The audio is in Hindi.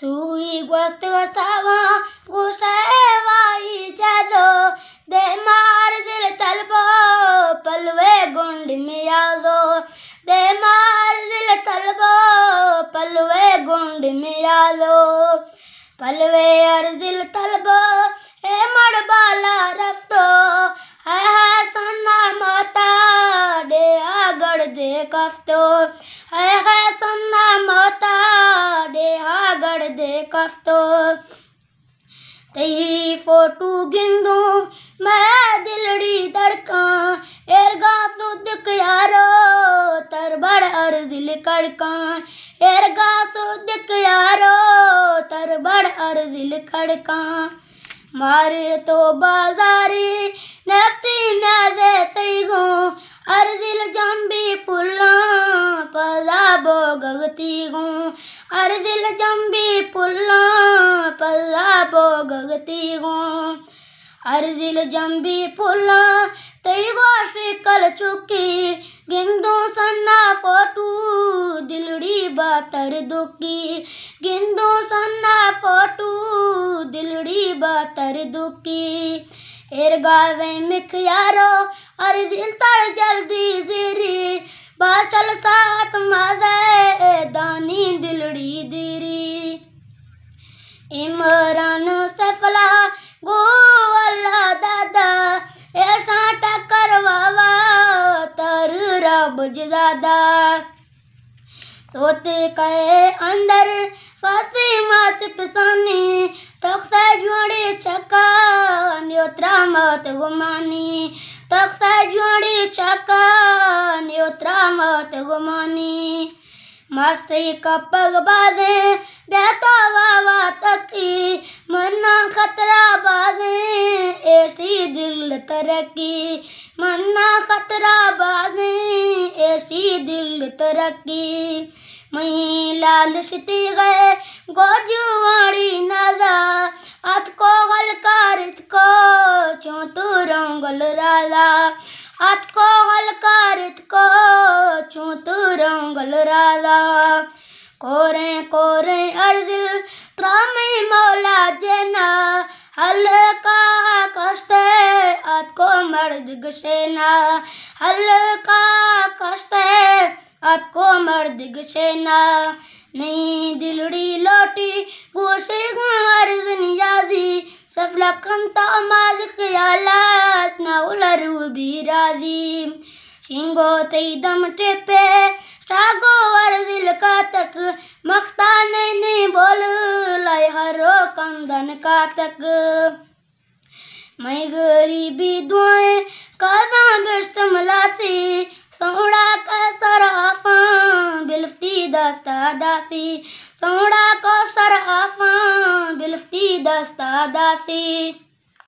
सुईगस्त सवा गुसेवाई जादो दे मार दिल तलबो पलवे गुंड में आदो दे मार दिल तलबो पलवे गुंड में आदो पलवे अर दिल तलबो हे मड़ बाला रफ्तो है है सन्ना माता डे आगड़ दे कफ्तो है है कफ्तोर तेरी फोटू गिंदू मैं दिलड़ी धड़का एरगा सुदक यारो तरबड़ अर दिल कड़का एरगा सुदक यारो तरबड़ अर दिल कड़का मारे तो बाजारी नफ्ती मैं सही गो अर दिल जान भी पुल्ला पदा बो गगती गो ಅರದಿಲ ಜಂಬಿ ಪುಲ್ಲ ಪಲ್ಲ ಭೋಗತಿಗೋ ಅರದಿಲ ಜಂಬಿ ಪುಲ್ಲ ತೈಗೋ ಶ್ರೀ ಕಲ ಚುಕ್ಕಿ ಗಿಂದು ಸಣ್ಣ ಫೋಟು ದಿಲುಡಿ ಬಾತರ್ ದುಕ್ಕಿ ಗಿಂದು ಸಣ್ಣ ಫೋಟು ದಿಲುಡಿ ಬಾತರ್ ದುಕ್ಕಿ एरगावे मिख यारो और दिल तड़ जल्दी जीरी बासल साथ मजा बुझ दादा सोते कहे अंदर फसी मात पिसानी तक से जोड़ी छका न्योत्रा मात गुमानी तक से जोड़ी छका न्योत्रा मात गुमानी मस्ती कपग बाजे बेता वावा तकी मना खतरा बाजे ऐसी दिल तरकी मन्ना खतरा बाजें ऐसी दिल तरक्की वहीं लाल सिटी गए वाणी नादा अत को हलकार को चौतू रंगल राजा अत को हलकार को चौतू रंगल राजा कोरे कोरे अर्जिल त्रामी मौला देना हल्का कष्ट अत को मर्द सेना हल्का कष्ट है आपको मर्द सेना नहीं दिलड़ी लोटी गोशे अर्ज निजाजी सफला कंता तो माज ख्यालात ना उलरू भी राजी शिंगो तई दम टेपे सागो वर दिल का तक मख्ता नहीं बोल लय हरो कंदन का तक मैं गरीबी दुआए कदा गश्त मलासी सोड़ा का सराफा बिलफती दस्ता दासी सोड़ा का सराफा बिलफती दस्ता दासी